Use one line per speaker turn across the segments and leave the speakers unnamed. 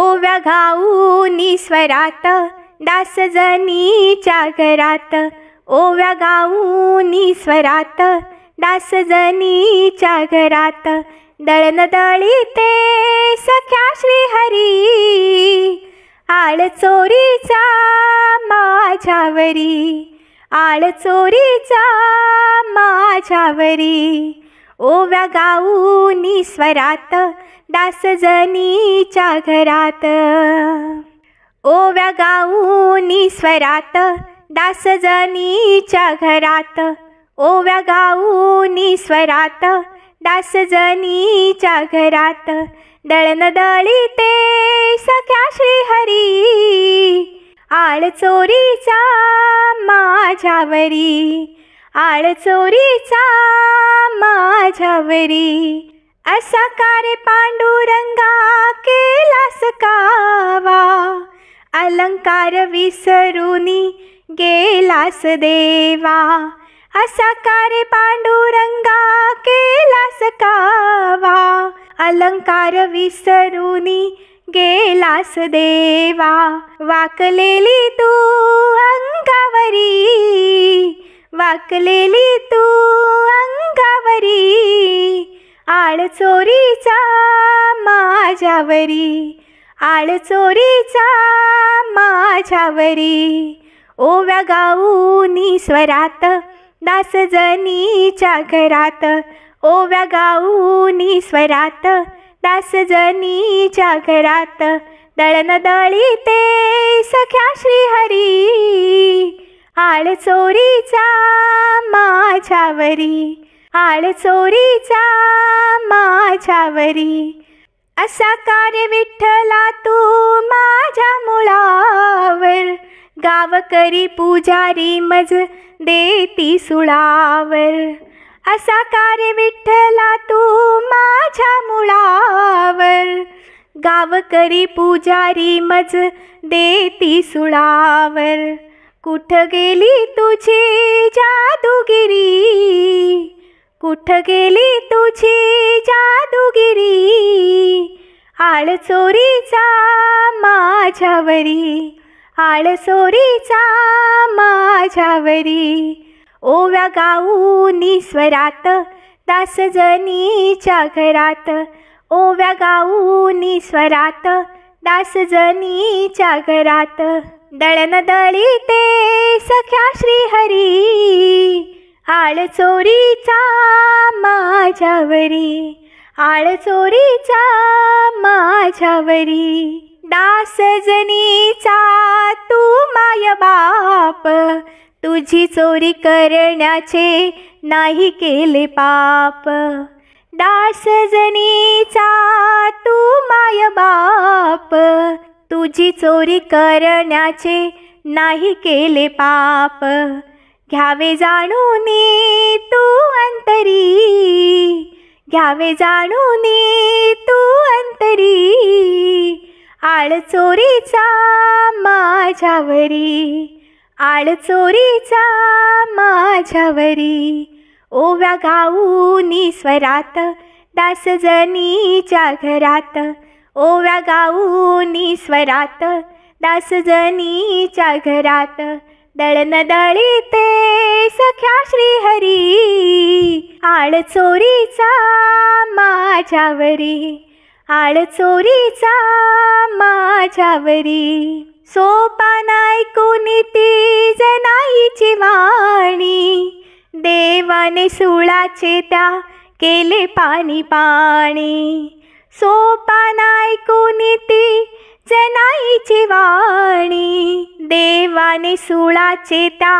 ओव्या गाऊन स्वरात दासजनीच्या घरात ओव्या गाऊन स्वरात दासजनीच्या घरात दळन ते सख्या हरी आळ चोरीचा माझ्यावरी आळ चोरीचा माझ्यावरी ओव्या गाऊनी स्वरात दासजनीच्या घरात ओव्या गाऊनी स्वरात दासजनीच्या घरात ओव्या गाऊनी स्वरात दासजनीच्या घरात दळण दळीते सख्या श्रीहरी आळ चोरीचा माझ्यावरी आळचोरीचा माझ्यावरी असा कारे पांडुरंगा केलास कावा अलंकार विसरूनी गेलास देवा असा कारे पांडुरंगा केलास कावा अलंकार विसरूनी गेलास देवा वाकलेली तू वाकलेली तू अंगावरी आळचोरीचा माझ्यावरी आळ चोरीचा माझ्यावरी ओव्या गाऊनी स्वरात दासजनीच्या घरात ओव्या गाऊनी स्वरात दासजनीच्या घरात दळन दळी ते सख्या श्रीहरी चोरीचा माझ्यावरी चोरीचा माझ्यावरी असा कार्य विठ्ठला तू माझ्या मुळावर करी पुजारी मज देती सुळावर असा कार्य विठ्ठला तू माझ्या मुळावर करी पुजारी मज देती सुळावर कुठं गेली तुझी जादूगिरी कुठं गेली तुझी जादूगिरी आळचोरीचा माझ्यावरी आळसोरीचा माझ्यावरी ओव्या गाऊनी स्वरात दासजनीच्या घरात ओव्या गाऊनी स्वरात दासजनीच्या घरात दळन दळीते सख्या श्रीहरी आळ चोरीचा माझ्यावरी आळ चोरीचा माझ्यावरी जनीचा तू माय बाप तुझी चोरी करण्याचे नाही केले पाप जनीचा तू माय बाप तुझी चोरी करण्याचे नाही केले पाप घ्यावे जाणून तू अंतरी घ्यावे जाणून तू अंतरी आळ चोरीचा माझ्यावरी आळ चोरीचा माझ्यावरी ओव्या गाऊनी स्वरात दासजनीच्या घरात ओव्या गाऊनी स्वरात दासजनीच्या घरात दळन दळीते सख्या श्रीहरी आळ चोरीचा माझ्यावरी आळ चोरीचा माझ्यावरी सोपानायकुनी ती जनाईची वाणी देवाने सुळाचे त्या केले पाणी पाणी सोपानायकून ती जनाईची वाणी देवाने सुळाचे त्या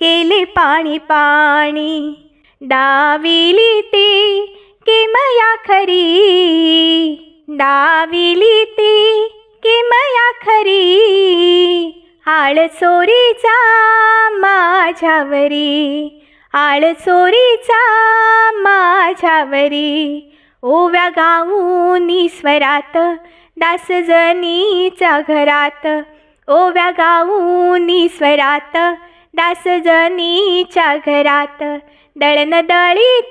केले पाणी पाणी डावीली ती किमया खरी डावीली ती किमया खरी आळसोरीचा माझ्यावरी आळसोरीचा माझ्यावरी ओव्या गाऊन स्वरात दासजनीचा घरात ओव्या गाऊन स्वरात दासजनीच्या घरात दळण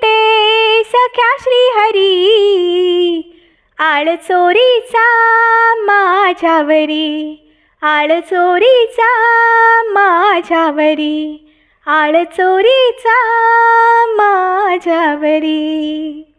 ते सख्या हरी आळ चोरीचा माझ्यावरी आळ चोरीचा माझ्यावरी आळ चोरीचा माझ्यावरी